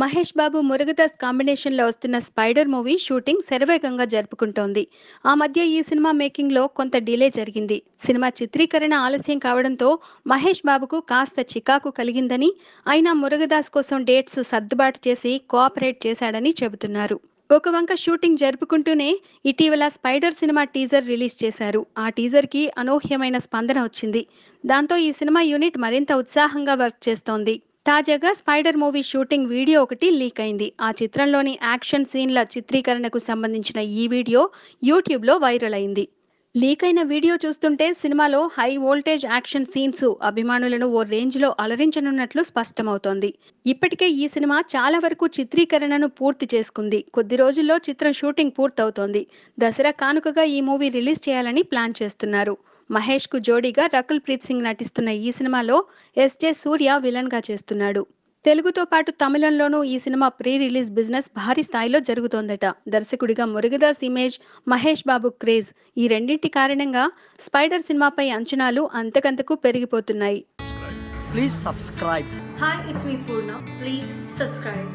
మహేష్ బాబు మురుగదాస్ కాంబినేషన్లో వస్తున్న spider movie shooting శరవేగంగా జరుపుకుంటోంది ఆ మధ్య ఈ సినిమా మేకింగ్లో కొంత డిలే జరిగింది సినిమా చిత్రీకరణ ఆలస్యం కావడంతో మహేష్ బాబుకు కాస్త చికాకు కలిగిందని అయినా మురుగదాస్ కోసం డేట్స్ సర్దుబాటు చేసి కోఆపరేట్ చేశాడని చెబుతున్నారు ఒక వంక షూటింగ్ జరుపుకుంటూనే ఇటీవల స్పైడర్ సినిమా టీజర్ రిలీజ్ చేశారు ఆ టీజర్కి అనూహ్యమైన స్పందన వచ్చింది దాంతో ఈ సినిమా యూనిట్ మరింత ఉత్సాహంగా వర్క్ చేస్తోంది తాజాగా స్పైడర్ మూవీ షూటింగ్ వీడియో ఒకటి లీక్ అయింది ఆ చిత్రంలోని యాక్షన్ సీన్ల చిత్రీకరణకు సంబంధించిన ఈ వీడియో యూట్యూబ్లో వైరల్ అయింది లీక్ అయిన వీడియో చూస్తుంటే సినిమాలో హై వోల్టేజ్ యాక్షన్ సీన్స్ అభిమానులను ఓ రేంజ్లో అలరించనున్నట్లు స్పష్టమవుతోంది ఇప్పటికే ఈ సినిమా చాలా వరకు చిత్రీకరణను పూర్తి చేసుకుంది కొద్ది రోజుల్లో చిత్రం షూటింగ్ పూర్తవుతోంది దసరా కానుకగా ఈ మూవీ రిలీజ్ చేయాలని ప్లాన్ చేస్తున్నారు మహేష్ కు జోడీగా రకుల్ ప్రీత్ సింగ్ నటిస్తున్న ఈ సినిమాలో ఎస్జే సూర్య విలన్ గా చేస్తున్నాడు తెలుగుతో పాటు తమిళంలోనూ ఈ సినిమా ప్రీ రిలీజ్ బిజినెస్ భారీ స్థాయిలో జరుగుతోందట దర్శకుడిగా మురుగదాస్ ఇమేజ్ మహేష్ బాబు క్రేజ్ ఈ రెండింటి కారణంగా స్పైడర్ సినిమాపై అంచనాలు అంతకంతకు పెరిగిపోతున్నాయి please subscribe hi it's me Poorna please subscribe